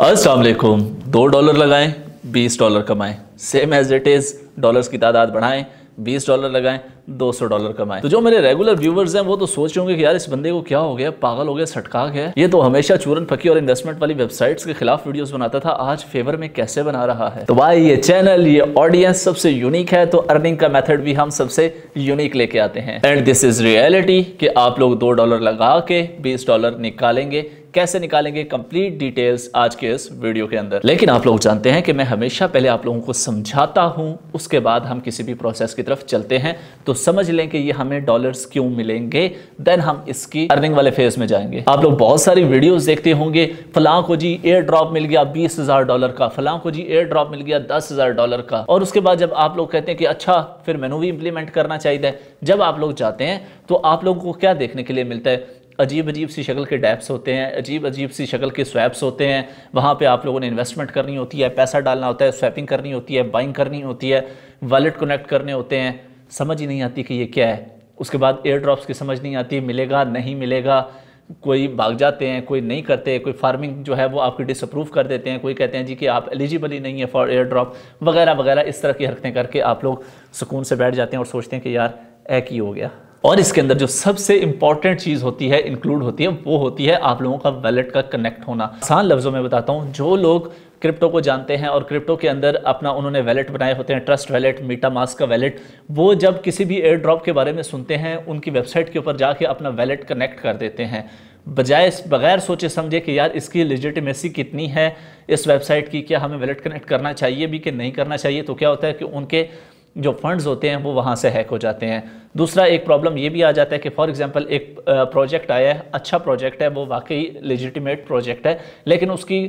असलकुम दो डॉलर लगाएं बीस डॉलर कमाएं same as it is dollars की तादाद बढ़ाएं बीस डॉलर लगाएं 200 डॉलर कमाए तो जो मेरे रेगुलर व्यूवर्स हैं वो तो सोच होंगे कि यार इस बंदे को क्या हो गया पागल हो गया सटका गया ये तो हमेशा चूरन फकी और इन्वेस्टमेंट वाली वेबसाइट्स के खिलाफ वीडियोस बनाता था आज फेवर में कैसे बना रहा है तो भाई ये चैनल ये ऑडियंस सबसे यूनिक है तो अर्निंग का मेथड भी हम सबसे यूनिक लेके आते हैं एंड दिस इज रियलिटी की आप लोग दो डॉलर लगा के बीस डॉलर निकालेंगे कैसे निकालेंगे कंप्लीट डिटेल्स आज के इस वीडियो के अंदर लेकिन आप लोग जानते हैं कि मैं हमेशा पहले आप लोगों को समझाता हूं उसके बाद हम किसी भी प्रोसेस की तरफ चलते हैं तो तो समझ लें कि ये हमें डॉलर्स क्यों मिलेंगे देन हम इसकी अर्निंग वाले फेज में जाएंगे आप लोग बहुत सारी वीडियोस देखते होंगे फलां को जी एयर ड्रॉप मिल गया बीस हजार डॉलर का फलां को जी एयर ड्रॉप मिल गया दस हजार डॉलर का और उसके बाद जब आप लोग कहते हैं कि अच्छा फिर मैनू भी इंप्लीमेंट करना चाहिए जब आप लोग जाते हैं तो आप लोगों को क्या देखने के लिए मिलता है अजीब अजीब सी शक्ल के डैप्स होते हैं अजीब अजीब सी शक्ल के स्वैप्स होते हैं वहाँ पे आप लोगों ने इन्वेस्टमेंट करनी होती है पैसा डालना होता है स्वैपिंग करनी होती है बाइंग करनी होती है वॉलेट कनेक्ट करने होते हैं समझ ही नहीं आती कि ये क्या है उसके बाद एयर ड्रॉप्स की समझ नहीं आती मिलेगा नहीं मिलेगा कोई भाग जाते हैं कोई नहीं करते कोई फार्मिंग जो है वो आपकी डिसअप्रूव कर देते हैं कोई कहते हैं जी कि आप एलिजिबल ही नहीं है फॉर एयर ड्रॉप वगैरह वगैरह इस तरह की हरकतें करके आप लोग सुकून से बैठ जाते हैं और सोचते हैं कि यार एक ही हो गया और इसके अंदर जो सबसे इंपॉर्टेंट चीज़ होती है इंक्लूड होती है वो होती है आप लोगों का वैलेट का कनेक्ट होना आसान लफ्ज़ों में बताता हूँ जो लोग क्रिप्टो को जानते हैं और क्रिप्टो के अंदर अपना उन्होंने वैलेट बनाए होते हैं ट्रस्ट वैलेट मीटा मास्क का वैलेट वो जब किसी भी एयर ड्रॉप के बारे में सुनते हैं उनकी वेबसाइट के ऊपर जाके अपना वैलेट कनेक्ट कर देते हैं बजाय बगैर सोचे समझे कि यार इसकी लिजिटमेसी कितनी है इस वेबसाइट की क्या हमें वैलेट कनेक्ट करना चाहिए भी कि नहीं करना चाहिए तो क्या होता है कि उनके जो फंड्स होते हैं वो वहाँ से हैक हो जाते हैं दूसरा एक प्रॉब्लम ये भी आ जाता है कि फॉर एग्जांपल एक प्रोजेक्ट आया है अच्छा प्रोजेक्ट है वो वाकई लेजिटिमेट प्रोजेक्ट है लेकिन उसकी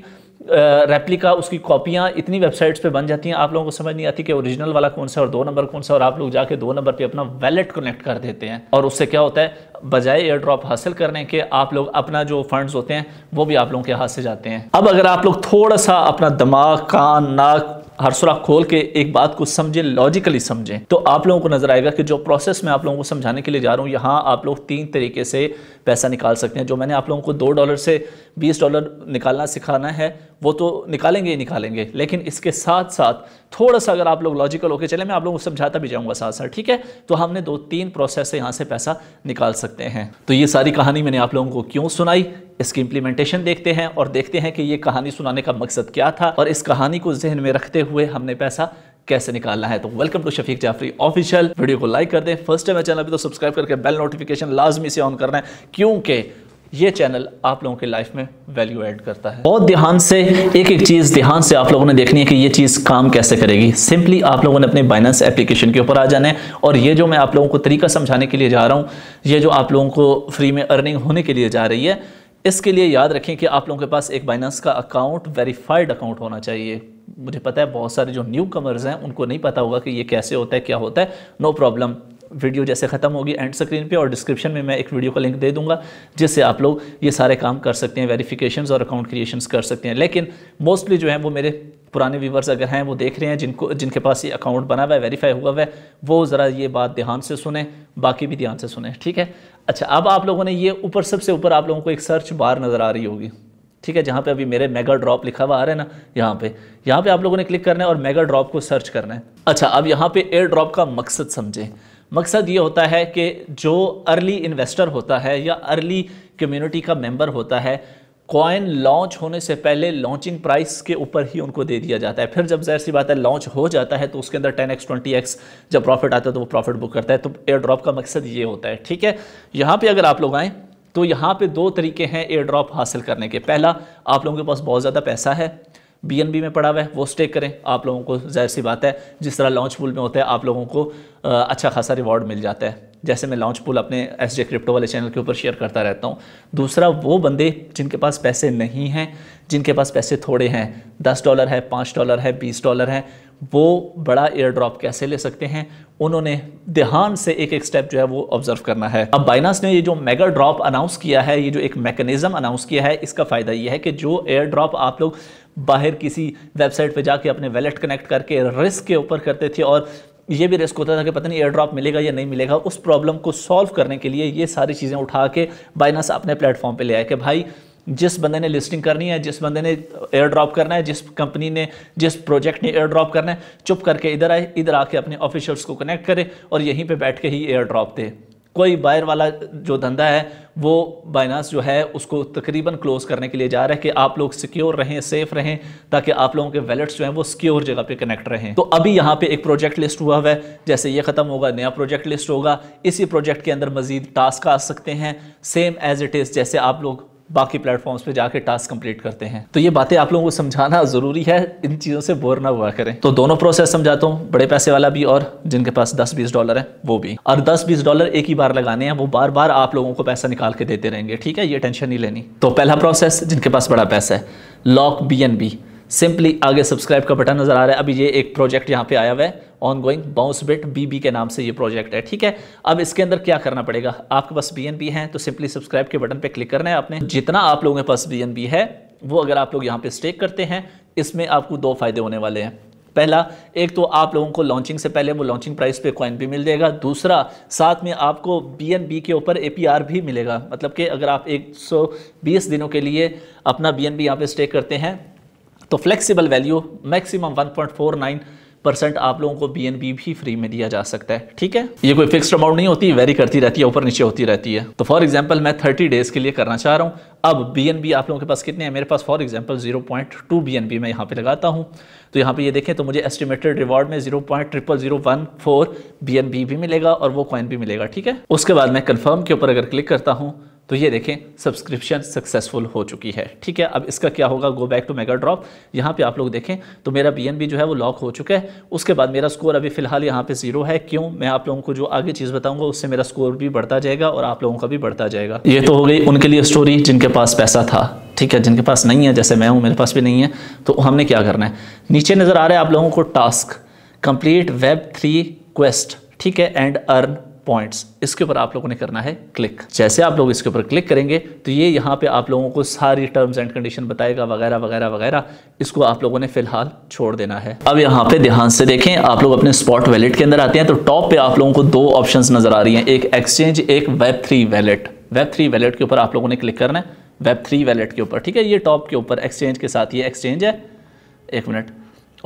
रेप्लिका उसकी कॉपियाँ इतनी वेबसाइट्स पे बन जाती हैं आप लोगों को समझ नहीं आती कि ओरिजिनल वाला कौन सा और दो नंबर कौन सा और आप लोग जाके दो नंबर पे अपना वैलेट कनेक्ट कर देते हैं और उससे क्या होता है बजाय एयर ड्रॉप हासिल करने के आप लोग अपना जो फंड्स होते हैं वो भी आप लोगों के हाथ से जाते हैं अब अगर आप लोग थोड़ा सा अपना दिमाग कान नाक हर सुराख खोल के एक बात को समझें लॉजिकली समझें तो आप लोगों को नजर आएगा कि जो प्रोसेस मैं आप लोगों को समझाने के लिए जा रहा हूँ यहाँ आप लोग तीन तरीके से पैसा निकाल सकते हैं जो मैंने आप लोगों को दो डॉलर से बीस डॉलर निकालना सिखाना है वो तो निकालेंगे ही निकालेंगे लेकिन इसके साथ साथ थोड़ा सा अगर आप लोग लॉजिकल होके चले मैं आप लोगों को समझाता भी जाऊंगा साथ साथ ठीक है तो हमने दो तीन प्रोसेस से यहाँ से पैसा निकाल सकते हैं तो ये सारी कहानी मैंने आप लोगों को क्यों सुनाई इसकी इम्प्लीमेंटेशन देखते हैं और देखते हैं कि ये कहानी सुनाने का मकसद क्या था और इस कहानी को जहन में रखते हुए हमने पैसा कैसे निकालना है तो welcome to Shafiq Jafri official video को लाइक कर दें फर्स्ट टाइम चैनल पे तो सब्सक्राइब करके बेल नोटिफिकेशन लाजमी से ऑन करना है क्योंकि ये चैनल आप लोगों के लाइफ में वैल्यू ऐड करता है बहुत ध्यान से एक एक चीज़ ध्यान से आप लोगों ने देखनी है कि ये चीज़ काम कैसे करेगी सिंपली आप लोगों ने अपने बाइनेंस एप्लीकेशन के ऊपर आ जाना है और ये जो मैं आप लोगों को तरीका समझाने के लिए जा रहा हूँ ये जो आप लोगों को फ्री में अर्निंग होने के लिए जा रही है इसके लिए याद रखें कि आप लोगों के पास एक बाइनेंस का अकाउंट वेरीफाइड अकाउंट होना चाहिए मुझे पता है बहुत सारे जो न्यू कमर्स हैं उनको नहीं पता होगा कि ये कैसे होता है क्या होता है नो no प्रॉब्लम वीडियो जैसे ख़त्म होगी एंड स्क्रीन पे और डिस्क्रिप्शन में मैं एक वीडियो का लिंक दे दूंगा जिससे आप लोग ये सारे काम कर सकते हैं वेरिफिकेशंस और अकाउंट क्रिएशंस कर सकते हैं लेकिन मोस्टली जो है वो मेरे पुराने व्यूवर्स अगर हैं वो देख रहे हैं जिनको जिनके पास ये अकाउंट बना हुआ है वेरीफाई हुआ हुआ है वो ज़रा ये बात ध्यान से सुने बाकी भी ध्यान से सुने ठीक है अच्छा अब आप लोगों ने ये ऊपर सबसे ऊपर आप लोगों को एक सर्च बार नज़र आ रही होगी ठीक है जहाँ पे अभी मेरे मेगा ड्रॉप लिखा हुआ आ रहा है ना यहाँ पे यहाँ पे आप लोगों ने क्लिक करना है और मेगा ड्रॉप को सर्च करना है अच्छा अब यहाँ पे एयर ड्रॉप का मकसद समझें मकसद ये होता है कि जो अर्ली इन्वेस्टर होता है या अर्ली कम्युनिटी का मेंबर होता है कॉइन लॉन्च होने से पहले लॉन्चिंग प्राइस के ऊपर ही उनको दे दिया जाता है फिर जब जहर सी बात है लॉन्च हो जाता है तो उसके अंदर 10x 20x जब प्रॉफिट आता है तो वो प्रॉफिट बुक करता है तो एयर ड्रॉप का मकसद ये होता है ठीक है यहाँ पे अगर आप लोग आएँ तो यहाँ पे दो तरीके हैं एयर ड्रॉप हासिल करने के पहला आप लोगों के पास बहुत ज़्यादा पैसा है बीएनबी में पड़ा हुआ है वो स्टेक करें आप लोगों को जाहिर सी बात है जिस तरह लॉन्च पुल में होता है आप लोगों को अच्छा खासा रिवॉर्ड मिल जाता है जैसे मैं लॉन्च पुल अपने एस जे क्रिप्टो वाले चैनल के ऊपर शेयर करता रहता हूँ दूसरा वो बंदे जिनके पास पैसे नहीं हैं जिनके पास पैसे थोड़े हैं दस डॉलर है पाँच डॉलर है बीस डॉलर है वो बड़ा एयर ड्रॉप कैसे ले सकते हैं उन्होंने ध्यान से एक एक स्टेप जो है वो ऑब्जर्व करना है अब बाइनास ने ये जो मेगा ड्रॉप अनाउंस किया है ये जो एक मैकेनिज्म अनाउंस किया है इसका फ़ायदा ये है कि जो एयर ड्रॉप आप लोग बाहर किसी वेबसाइट पे जाके अपने वैलेट कनेक्ट करके रिस्क के ऊपर करते थे और ये भी रिस्क होता था कि पता नहीं एयर ड्रॉप मिलेगा या नहीं मिलेगा उस प्रॉब्लम को सॉल्व करने के लिए ये सारी चीज़ें उठा के बाइनास अपने प्लेटफॉर्म पर ले आए कि भाई जिस बंदे ने लिस्टिंग करनी है जिस बंदे ने एयर ड्रॉप करना है जिस कंपनी ने जिस प्रोजेक्ट ने एयर ड्रॉप करना है चुप करके इधर आए इधर आके अपने ऑफिशियल्स को कनेक्ट करे और यहीं पे बैठ के ही एयर ड्रॉप दे कोई बायर वाला जो धंधा है वो बाइनास जो है उसको तकरीबन क्लोज़ करने के लिए जा रहा है कि आप लोग सिक्योर रहें सेफ रहें ताकि आप लोगों के वैलेट्स जो हैं वो सिक्योर जगह पे कनेक्ट रहें तो अभी यहाँ पे एक प्रोजेक्ट लिस्ट हुआ हुआ है जैसे ये ख़त्म होगा नया प्रोजेक्ट लिस्ट होगा इसी प्रोजेक्ट के अंदर मजीद टास्क आ सकते हैं सेम एज इट इज़ जैसे आप लोग बाकी प्लेटफॉर्म्स पे जाके टास्क कंप्लीट करते हैं तो ये बातें आप लोगों को समझाना ज़रूरी है इन चीज़ों से बोर ना हुआ करें तो दोनों प्रोसेस समझाता हूँ बड़े पैसे वाला भी और जिनके पास दस बीस डॉलर है वो भी और दस बीस डॉलर एक ही बार लगाने हैं वो बार बार आप लोगों को पैसा निकाल के देते रहेंगे ठीक है ये टेंशन नहीं लेनी तो पहला प्रोसेस जिनके पास बड़ा पैसा है lock B N B simply आगे सब्सक्राइब का बटन नज़र आ रहा है अभी ये एक प्रोजेक्ट यहाँ पे आया हुआ है ऑन गोइंग बेट बी के नाम से ये प्रोजेक्ट है ठीक है अब इसके अंदर क्या करना पड़ेगा आपके पास बी एन बी है तो सिंपली सब्सक्राइब के बटन पर क्लिक करना है आपने जितना आप लोगों के पास बी एन बी है वो अगर आप लोग यहाँ पर स्टेक करते हैं इसमें आपको दो फायदे होने वाले हैं पहला एक तो आप लोगों को लॉन्चिंग से पहले वो लॉन्चिंग प्राइस पे कॉइन भी मिल जाएगा दूसरा साथ में आपको बी के ऊपर एपीआर भी मिलेगा मतलब कि अगर आप 120 दिनों के लिए अपना बी एन यहाँ पे स्टे करते हैं तो फ्लेक्सिबल वैल्यू मैक्सिमम 1.49 परसेंट आप लोगों को बी भी फ्री में दिया जा सकता है ठीक है ये कोई फिक्स अमाउंट नहीं होती वेरी करती रहती है ऊपर नीचे होती रहती है तो फॉर एग्जाम्पल मैं थर्टी डेज के लिए करना चाह रहा हूँ अब बी आप लोगों के पास कितने हैं मेरे पास for example zero point two B N B मैं यहाँ पे लगाता हूँ तो यहाँ पे ये देखें तो मुझे एस्टिमेटेड रिवॉर्ड में zero point triple zero one four B N B भी मिलेगा और वो कॉइन भी मिलेगा ठीक है उसके बाद मैं कन्फर्म के ऊपर अगर क्लिक करता हूँ तो ये देखें सब्सक्रिप्शन सक्सेसफुल हो चुकी है ठीक है अब इसका क्या होगा go back to mega drop यहाँ पे आप लोग देखें तो मेरा बी जो है वो लॉक हो चुका है उसके बाद मेरा स्कोर अभी फिलहाल यहाँ पे जीरो है क्यों मैं आप लोगों को जो आगे चीज़ बताऊंगा उससे मेरा स्कोर भी बढ़ता जाएगा और आप लोगों का भी बढ़ता जाएगा ये तो हो गई उनके लिए स्टोरी जिनके पास पैसा था ठीक है जिनके पास नहीं है जैसे मैं हूँ मेरे पास भी नहीं है तो हमने क्या करना है नीचे नज़र आ रहा है आप लोगों को task complete web three quest ठीक है एंड अर्न पॉइंट्स इसके ऊपर आप लोगों ने करना है क्लिक जैसे आप लोग इसके ऊपर क्लिक करेंगे तो ये यहाँ पे आप लोगों को सारी टर्म्स एंड कंडीशन बताएगा वगैरह वगैरह वगैरह इसको आप लोगों ने फिलहाल छोड़ देना है अब यहाँ पे ध्यान से देखें आप लोग अपने स्पॉट वैलेट के अंदर आते हैं तो टॉप पे आप लोगों को दो ऑप्शन नजर आ रही है एक एक्सचेंज एक web three wallet web three wallet के ऊपर आप लोगों ने क्लिक करना है वेब थ्री वैलेट के ऊपर ठीक है ये टॉप के ऊपर एक्सचेंज के साथ ये एक्सचेंज है एक मिनट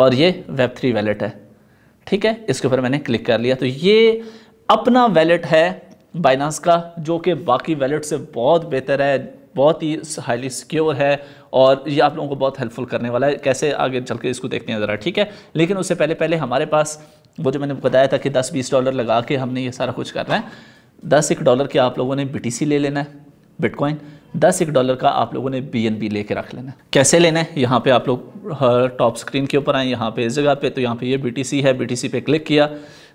और ये वेब थ्री वैलेट है ठीक है इसके ऊपर मैंने क्लिक कर लिया तो ये अपना वैलेट है बाइनास का जो कि बाकी वैलेट से बहुत बेहतर है बहुत ही हाईली सिक्योर है और ये आप लोगों को बहुत हेल्पफुल करने वाला है कैसे आगे चल के इसको देखते हैं ज़रा ठीक है लेकिन उससे पहले पहले हमारे पास वो जो मैंने बताया था कि दस बीस डॉलर लगा के हमने ये सारा कुछ करना है दस एक डॉलर के आप लोगों ने बी ले लेना है बिटकॉइन दस एक डॉलर का आप लोगों ने बी एन बी ले कर रख लेना है कैसे लेना है यहाँ पर आप लोग टॉप स्क्रीन के ऊपर आए यहाँ पर इस जगह पर तो यहाँ पर ये बी टी सी है बी टी सी पे क्लिक किया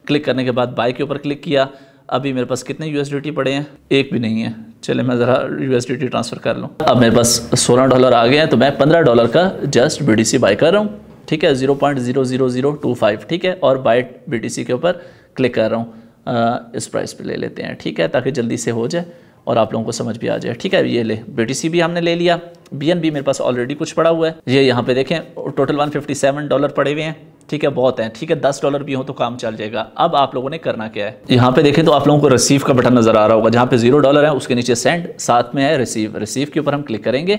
क्लिक करने के बाद बाय के ऊपर क्लिक किया अभी मेरे पास कितने यू पड़े हैं एक भी नहीं है चले मैं ज़रा यू ट्रांसफ़र कर लूँ अब मेरे पास सोलह डॉलर आ गए हैं तो मैं पंद्रह डॉलर का जस्ट बी बाय कर रहा हूँ ठीक है zero point zero zero zero two five ठीक है और बाइट बी के ऊपर क्लिक कर रहा हूँ इस प्राइस पे ले लेते हैं ठीक है ताकि जल्दी से हो जाए और आप लोगों को समझ भी आ जाए ठीक है ये ले बी भी हमने ले लिया बी मेरे पास ऑलरेडी कुछ पड़ा हुआ है ये यहाँ पे देखें टोटल वन सेवन डॉलर पड़े हुए हैं ठीक है बहुत है ठीक है दस डॉलर भी हो तो काम चल जाएगा अब आप लोगों ने करना क्या है यहाँ पे देखें तो आप लोगों को रिसीव का बटन नज़र आ रहा होगा जहाँ पे जीरो डॉलर है उसके नीचे सेंड साथ में है रिसीव रिसीव के ऊपर हम क्लिक करेंगे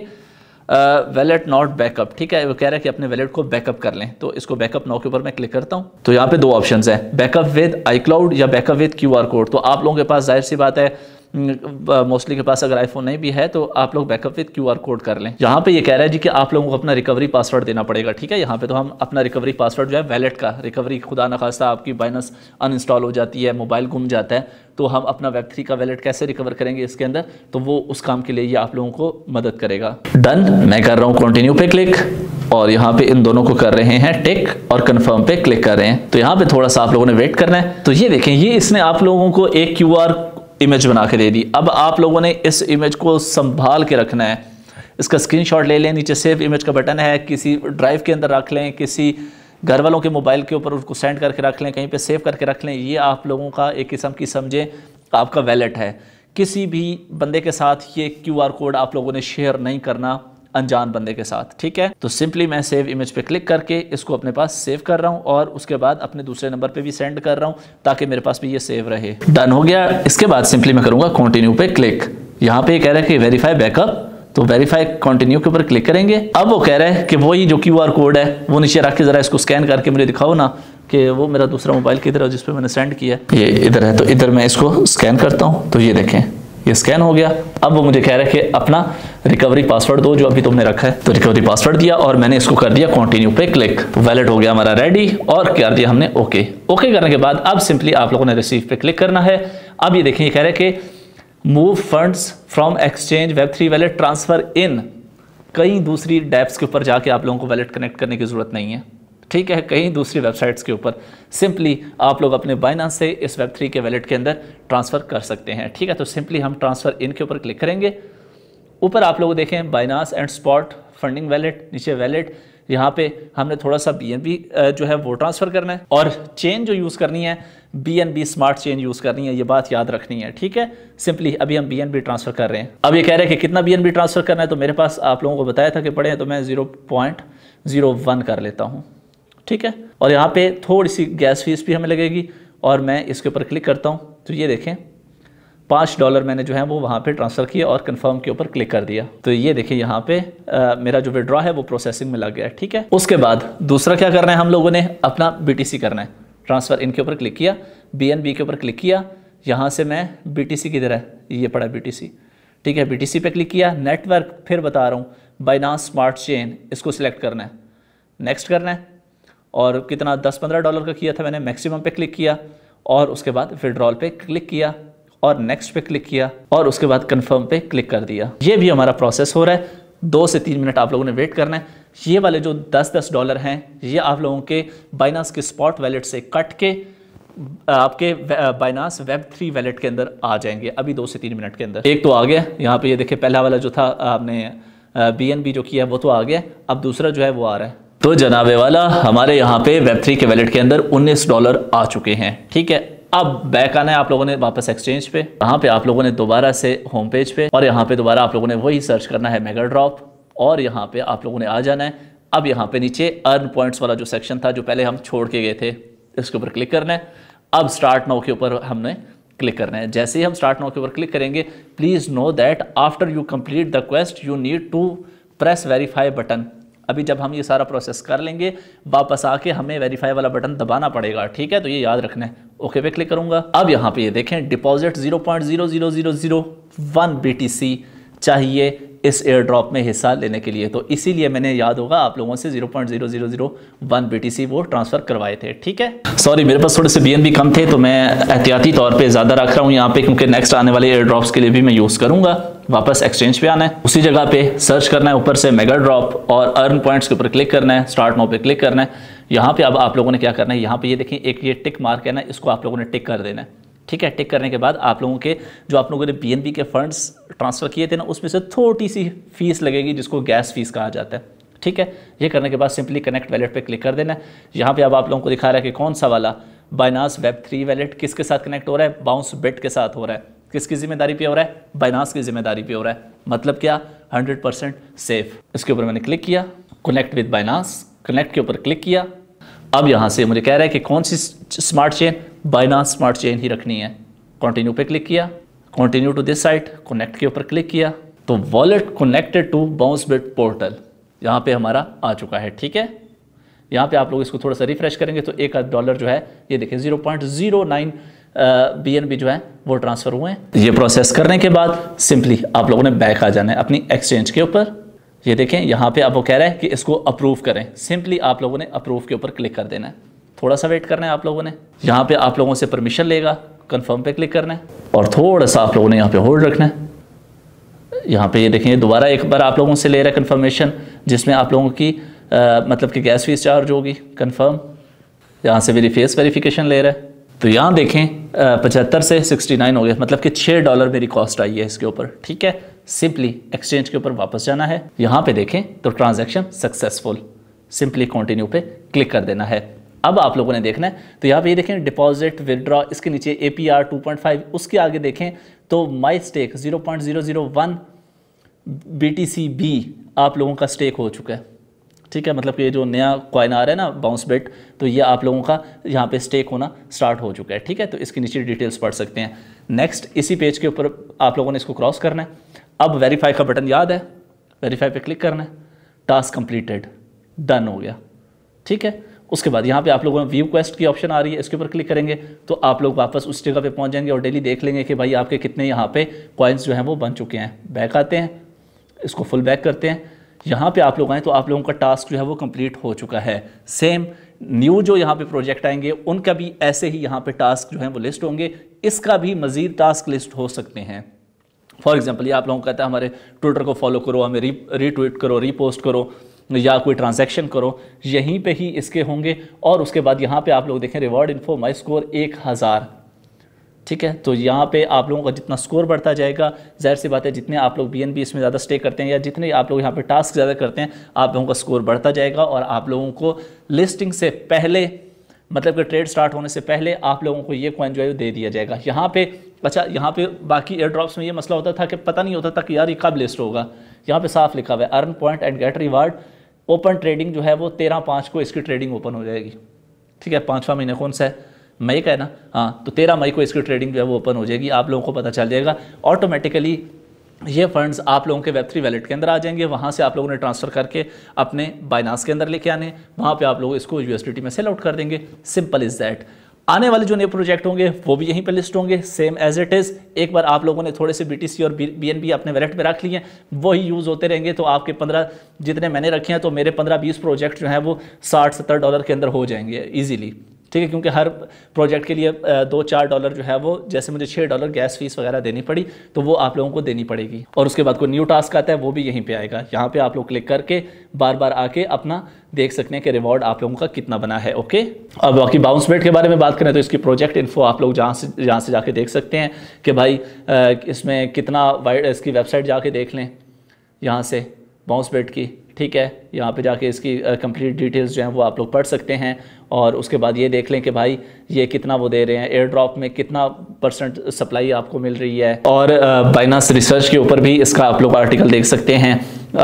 वैलेट नॉट बैकअप ठीक है वो कह रहा है कि अपने वैलेट को बैकअप कर लें तो इसको बैकअप नौ के ऊपर मैं क्लिक करता हूँ तो यहाँ पे दो ऑप्शन है बैकअप विद आई क्लाउड या बैकअप विद क्यू कोड तो आप लोगों के पास जाहिर सी बात है मोस्टली के पास अगर आईफोन नहीं भी है तो आप लोग बैकअप विद क्यू कोड कर लें यहाँ पे ये कह रहा है जी कि आप लोगों को अपना रिकवरी पासवर्ड देना पड़ेगा ठीक है यहाँ पे तो हम अपना रिकवरी पासवर्ड जो है वैलेट का रिकवरी खुदा न आपकी बाइनस अनइंस्टॉल हो जाती है मोबाइल गुम जाता है तो हम अपना वेब थ्री का वैलेट कैसे रिकवर करेंगे इसके अंदर तो वो उस काम के लिए ये आप लोगों को मदद करेगा डन मैं कर रहा हूँ कंटिन्यू पे क्लिक और यहाँ पे इन दोनों को कर रहे हैं टिक और कंफर्म पे क्लिक कर रहे हैं तो यहाँ पे थोड़ा सा आप लोगों ने वेट करना है तो ये देखें ये इसने आप लोगों को एक क्यू इमेज बना के दे दी अब आप लोगों ने इस इमेज को संभाल के रखना है इसका स्क्रीनशॉट ले लें नीचे सेव इमेज का बटन है किसी ड्राइव के अंदर रख लें किसी घर वालों के मोबाइल के ऊपर उसको सेंड करके रख लें कहीं पे सेव करके रख लें ये आप लोगों का एक किस्म की समझें आपका वैलेट है किसी भी बंदे के साथ ये क्यूआर कोड आप लोगों ने शेयर नहीं करना अनजान बंदे के साथ ठीक है तो सिंपली मैं सेव इमेज पे क्लिक करके इसको अपने पास सेव कर रहा हूँ और उसके बाद अपने दूसरे नंबर पे भी सेंड कर रहा हूँ ताकि मेरे पास भी ये सेव रहे डन हो गया इसके बाद सिंपली मैं करूंगा कॉन्टिन्यू पे क्लिक यहाँ पे कह रहा है कि वेरीफाई बैकअप तो वेरीफाई कंटिन्यू के ऊपर क्लिक करेंगे अब वो कह रहा है कि वही जो क्यू कोड है वो नीचे रख के ज़रा इसको स्कैन करके मुझे दिखाओ ना कि वो मेरा दूसरा मोबाइल किधर है जिसपे मैंने सेंड किया ये इधर है तो इधर मैं इसको स्कैन करता हूँ तो ये देखें ये स्कैन हो गया अब वो मुझे कह रहा है कि अपना रिकवरी पासवर्ड दो जो अभी तुमने रखा है तो रिकवरी पासवर्ड दिया और मैंने इसको कर दिया कंटिन्यू पे क्लिक वैलिड हो गया हमारा रेडी और कर दिया हमने ओके ओके करने के बाद अब सिंपली आप लोगों ने रिसीव पे क्लिक करना है अब ये देखिए कह रहे कि move funds from exchange web three wallet transfer in कई दूसरी डैप्स के ऊपर जाके आप लोगों को वैलेट कनेक्ट करने की ज़रूरत नहीं है ठीक है कहीं दूसरी वेबसाइट्स के ऊपर सिंपली आप लोग अपने बाइनास से इस वेब थ्री के वैलेट के अंदर ट्रांसफ़र कर सकते हैं ठीक है तो सिंपली हम ट्रांसफ़र इन के ऊपर क्लिक करेंगे ऊपर आप लोग देखें Binance and spot funding wallet नीचे वैलेट यहाँ पे हमने थोड़ा सा बी जो है वो ट्रांसफ़र करना है और चेन जो यूज़ करनी है B N B smart chain use करनी है ये बात याद रखनी है ठीक है सिंपली अभी हम बी एन बी ट्रांसफ़र कर रहे हैं अब ये कह रहे हैं कि कितना बी एन बी ट्रांसफ़र करना है तो मेरे पास आप लोगों को बताया था कि पढ़े तो मैं ज़ीरो पॉइंट ज़ीरो वन कर लेता हूँ ठीक है और यहाँ पर थोड़ी सी गैस फीस भी हमें लगेगी और मैं इसके ऊपर क्लिक करता हूँ तो ये देखें पाँच डॉलर मैंने जो है वो वहाँ पे ट्रांसफ़र किया और कंफर्म के ऊपर क्लिक कर दिया तो ये देखिए यहाँ पे आ, मेरा जो विड्रॉ है वो प्रोसेसिंग में लग गया ठीक है उसके बाद दूसरा क्या करना है हम लोगों ने अपना बी करना है ट्रांसफ़र इनके ऊपर क्लिक किया बी के ऊपर क्लिक किया यहाँ से मैं बी टी है ये पड़ा बी ठीक है बी पे क्लिक किया नेटवर्क फिर बता रहा हूँ बाइनास स्मार्ट चेन इसको सिलेक्ट करना है नेक्स्ट करना है और कितना 10-15 डॉलर का किया था मैंने मैक्सिमम पे क्लिक किया और उसके बाद विड्रॉल पे क्लिक किया और नेक्स्ट पे क्लिक किया और उसके बाद कन्फर्म पे क्लिक कर दिया ये भी हमारा प्रोसेस हो रहा है दो से तीन मिनट आप लोगों ने वेट करना है ये वाले जो दस दस डॉलर हैं ये आप लोगों के बाइनास के स्पॉट वैलेट से कट के आपके बाइनास वेब थ्री वैलेट के अंदर आ जाएंगे अभी दो से तीन मिनट के अंदर एक तो आ गया यहाँ पे ये देखिए पहला वाला जो था आपने बी जो किया वो तो आ गया अब दूसरा जो है वो आ रहा है तो जनाबे वाला हमारे यहाँ पे वेब थ्री के वैलेट के अंदर 19 डॉलर आ चुके हैं ठीक है अब बैक आना है आप लोगों ने वापस एक्सचेंज पे यहाँ पे आप लोगों ने दोबारा से होम पेज पे और यहाँ पे दोबारा आप लोगों ने वही सर्च करना है मेगा ड्रॉप और यहाँ पे आप लोगों ने आ जाना है अब यहाँ पे नीचे अर्न पॉइंट्स वाला जो सेक्शन था जो पहले हम छोड़ के गए थे इसके ऊपर क्लिक करना है अब स्टार्ट नाउ के ऊपर हमने क्लिक करना है जैसे ही हम स्टार्ट नाउ के ऊपर क्लिक करेंगे please know that after you complete the quest you need to press verify button अभी जब हम ये सारा प्रोसेस कर लेंगे वापस आके हमें वेरीफाई वाला बटन दबाना पड़ेगा ठीक है तो ये याद रखना है ओके पे क्लिक करूंगा अब यहाँ पे ये देखें deposit zero point zero zero zero zero one B T C चाहिए इस एयर ड्रॉप में हिस्सा लेने के लिए तो इसीलिए मैंने याद होगा आप लोगों से 0.0001 सी वो ट्रांसफ़र करवाए थे ठीक है सॉरी मेरे पास थोड़े से बीएनबी कम थे तो मैं एहतियाती तौर पे ज़्यादा रख रहा हूँ यहाँ पे क्योंकि नेक्स्ट आने वाले एयर ड्रॉप के लिए भी मैं यूज़ करूँगा वापस एक्सचेंज पे आना है उसी जगह पे सर्च करना है ऊपर से मेगा ड्रॉप और अर्न पॉइंट्स के ऊपर क्लिक करना है स्टार्ट नाउ पे क्लिक करना है यहाँ पे अब आप लोगों ने क्या करना है यहाँ पे ये देखें एक ये टिक मार्क है ना इसको आप लोगों ने टिक कर देना है ठीक है टिक करने के बाद आप लोगों के जो आप लोगों ने बी के फंड्स ट्रांसफ़र किए थे ना उसमें से थोड़ी सी फ़ीस लगेगी जिसको गैस फीस कहा जाता है ठीक है ये करने के बाद सिंपली कनेक्ट वैलेट पे क्लिक कर देना है यहाँ पे अब आप लोगों को दिखा रहा है कि कौन सा वाला बाइनास वेब थ्री वैलेट किसके साथ कनेक्ट हो रहा है बाउंस बेट के साथ हो रहा है किसकी जिम्मेदारी पे हो रहा है बाइनास की जिम्मेदारी पे हो रहा है मतलब क्या 100% सेफ इसके ऊपर मैंने क्लिक किया कनेक्ट विद बाइनास कनेक्ट के ऊपर क्लिक किया अब यहाँ से मुझे कह रहा है कि कौन सी smart chain Binance smart chain ही रखनी है कंटिन्यू पे क्लिक किया continue to this site connect के ऊपर क्लिक किया तो wallet connected to bounce bit portal यहाँ पे हमारा आ चुका है ठीक है यहाँ पे आप लोग इसको थोड़ा सा रिफ्रेश करेंगे तो एक डॉलर जो है ये देखें zero point zero nine B N B जो है वो ट्रांसफ़र हुए हैं ये प्रोसेस करने के बाद सिंपली आप लोगों ने बैक आ जाना है अपनी एक्सचेंज के ऊपर ये देखें यहाँ पे आपको कह रहा है कि इसको अप्रूव करें सिंपली आप लोगों ने अप्रूव के ऊपर क्लिक कर देना है थोड़ा सा वेट करना है आप लोगों ने यहाँ पे आप लोगों से परमिशन लेगा कन्फर्म पे क्लिक करना है और थोड़ा सा आप लोगों ने यहाँ पे होल्ड रखना है यहाँ पे ये देखें दोबारा एक बार आप लोगों से ले रहा है कन्फर्मेशन जिसमें आप लोगों की आ, मतलब कि गैस फीस चार्ज होगी कन्फर्म यहाँ से मेरी फेस वेरीफिकेशन ले रहा है तो यहाँ देखें पचहत्तर से सिक्सटी नाइन हो गया मतलब कि छः डॉलर मेरी कॉस्ट आई है इसके ऊपर ठीक है सिंपली एक्सचेंज के ऊपर वापस जाना है यहाँ पे देखें तो ट्रांजैक्शन सक्सेसफुल सिंपली कंटिन्यू पे क्लिक कर देना है अब आप लोगों ने देखना है तो यहाँ पे ये देखें डिपॉजिट विदड्रॉ इसके नीचे A P R two point five उसके आगे देखें तो my stake zero point zero zero one B T C B आप लोगों का स्टेक हो चुका है ठीक है मतलब कि ये जो नया कॉइन आ रहा है ना बाउंस बेट तो ये आप लोगों का यहाँ पे स्टेक होना स्टार्ट हो चुका है ठीक है तो इसके नीचे डिटेल्स पढ़ सकते हैं नेक्स्ट इसी पेज के ऊपर आप लोगों ने इसको क्रॉस करना है अब वेरीफाई का बटन याद है वेरीफाई पे क्लिक करना है टास्क कंप्लीटेड डन हो गया ठीक है उसके बाद यहाँ पे आप लोगों ने व्यू क्वेस्ट की ऑप्शन आ रही है इसके ऊपर क्लिक करेंगे तो आप लोग वापस उस जगह पे पहुँच जाएंगे और डेली देख लेंगे कि भाई आपके कितने यहाँ पे कॉइन्स जो हैं वो बन चुके हैं बैक आते हैं इसको फुल बैक करते हैं यहाँ पे आप लोग आए तो आप लोगों का टास्क जो है वो कंप्लीट हो चुका है सेम न्यू जो यहाँ पे प्रोजेक्ट आएंगे उनका भी ऐसे ही यहाँ पे टास्क जो है वो लिस्ट होंगे इसका भी मज़ीद टास्क लिस्ट हो सकते हैं फॉर एग्जाम्पल ये आप लोगों को कहता है हमारे ट्विटर को फॉलो करो हमें री रीट्वीट करो रीपोस्ट करो या कोई ट्रांजैक्शन करो यहीं पे ही इसके होंगे और उसके बाद यहाँ पे आप लोग देखें रिवॉर्ड इन्फो माई स्कोर एक हज़ार ठीक है तो यहाँ पे आप लोगों का जितना स्कोर बढ़ता जाएगा जाहिर सी बात है जितने आप लोग बी इसमें ज़्यादा स्टे करते हैं या जितने आप लोग यहाँ पे टास्क ज़्यादा करते हैं आप लोगों का स्कोर बढ़ता जाएगा और आप लोगों को लिस्टिंग से पहले मतलब कि ट्रेड स्टार्ट होने से पहले आप लोगों को ये कॉइन जो है दे दिया जाएगा यहाँ पे अच्छा यहाँ पे बाकी एयर ड्रॉप्स में ये मसला होता था कि पता नहीं होता था कि यार ये कब लिस्ट होगा यहाँ पे साफ लिखा हुआ है earn point and get reward open trading जो है वो तेरह पाँच को इसकी ट्रेडिंग ओपन हो जाएगी ठीक है पाँचवा महीने कौन सा है मई का है ना हाँ तो तेरह मई को इसकी ट्रेडिंग जो है वो ओपन हो जाएगी आप लोगों को पता चल जाएगा ऑटोमेटिकली ये फंड्स आप लोगों के वेब थ्री वैलेट के अंदर आ जाएंगे वहाँ से आप लोगों ने ट्रांसफ़र करके अपने बाइनास के अंदर लेके आने वहाँ पे आप लोग इसको यू में सेल आउट कर देंगे सिंपल इज़ दैट आने वाले जो नए प्रोजेक्ट होंगे वो भी यहीं पर लिस्ट होंगे सेम एज इट इज़ एक बार आप लोगों ने थोड़े से बी और बी अपने वैलेट में रख लिए वही यूज़ होते रहेंगे तो आपके पंद्रह जितने मैंने रखे हैं तो मेरे पंद्रह बीस प्रोजेक्ट जो हैं वो साठ सत्तर डॉलर के अंदर हो जाएंगे ईजिली ठीक है क्योंकि हर प्रोजेक्ट के लिए दो चार डॉलर जो है वो जैसे मुझे छः डॉलर गैस फीस वगैरह देनी पड़ी तो वो आप लोगों को देनी पड़ेगी और उसके बाद कोई न्यू टास्क आता है वो भी यहीं पर आएगा यहाँ पर आप लोग क्लिक करके बार बार आके अपना देख सकते हैं कि रिवॉर्ड आप लोगों का कितना बना है ओके और बाकी बाउंस रेट के बारे में बात करें तो इसकी प्रोजेक्ट इन्फो आप लोग जहाँ से जहाँ से जाके देख सकते हैं कि भाई इसमें कितना वाइड इसकी वेबसाइट जाके देख लें यहाँ से बाउंस रेट की ठीक है यहाँ पे जाके इसकी कंप्लीट डिटेल्स जो हैं वो आप लोग पढ़ सकते हैं और उसके बाद ये देख लें कि भाई ये कितना वो दे रहे हैं एयर ड्रॉप में कितना परसेंट सप्लाई आपको मिल रही है और बाइनास रिसर्च के ऊपर भी इसका आप लोग आर्टिकल देख सकते हैं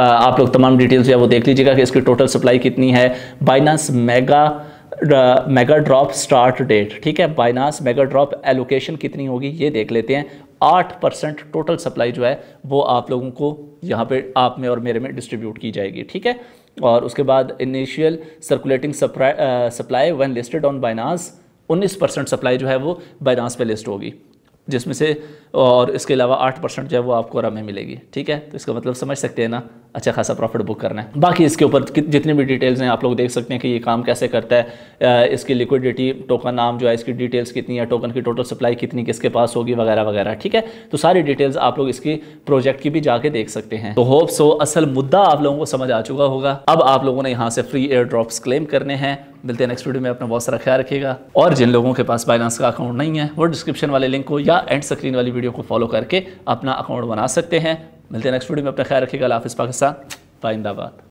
आप लोग तमाम डिटेल्स जो है वो देख लीजिएगा कि इसकी टोटल सप्लाई कितनी है Binance mega mega drop start date ठीक है बाइनास मेगा ड्रॉप एलोकेशन कितनी होगी ये देख लेते हैं आठ परसेंट टोटल सप्लाई जो है वो आप लोगों को यहाँ पे आप में और मेरे में डिस्ट्रीब्यूट की जाएगी ठीक है और उसके बाद initial circulating supply one listed on Binance उन्नीस परसेंट सप्लाई जो है वो बाइनास पे लिस्ट होगी जिसमें से और इसके अलावा आठ परसेंट जो है वो आपको रम में मिलेगी ठीक है तो इसका मतलब समझ सकते हैं ना अच्छा खासा प्रॉफिट बुक करना है बाकी इसके ऊपर जितनी भी डिटेल्स हैं आप लोग देख सकते हैं कि ये काम कैसे करता है इसकी लिक्विडिटी टोकन नाम जो है इसकी डिटेल्स कितनी है टोकन की टोटल सप्लाई कितनी किसके पास होगी वगैरह वगैरह ठीक है तो सारी डिटेल्स आप लोग इसकी प्रोजेक्ट की भी जाके देख सकते हैं तो होप सो असल मुद्दा आप लोगों को समझ आ चुका होगा अब आप लोगों ने यहाँ से फ्री एयर ड्रॉप्स क्लेम करने हैं मिलते हैं नेक्स्ट वीडियो में अपना बहुत सारा ख्याल रखेगा और जिन लोगों के पास बाइनास का अकाउंट नहीं है वो डिस्क्रिप्शन वाले लिंक को या एंड स्क्रीन वाली वीडियो को फॉलो करके अपना अकाउंट बना सकते हैं मिलते हैं नेक्स्ट वीडियो में अपना ख्याल रखिएगा हाफिज़ पाकिस्तान फाइंदाबाद